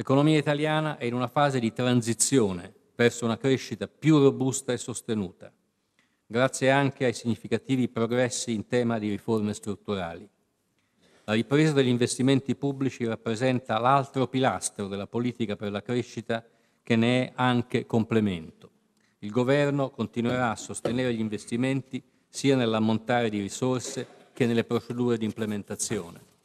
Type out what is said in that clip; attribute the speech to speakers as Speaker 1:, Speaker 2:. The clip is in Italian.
Speaker 1: L'economia italiana è in una fase di transizione verso una crescita più robusta e sostenuta, grazie anche ai significativi progressi in tema di riforme strutturali. La ripresa degli investimenti pubblici rappresenta l'altro pilastro della politica per la crescita che ne è anche complemento. Il Governo continuerà a sostenere gli investimenti sia nell'ammontare di risorse che nelle procedure di implementazione.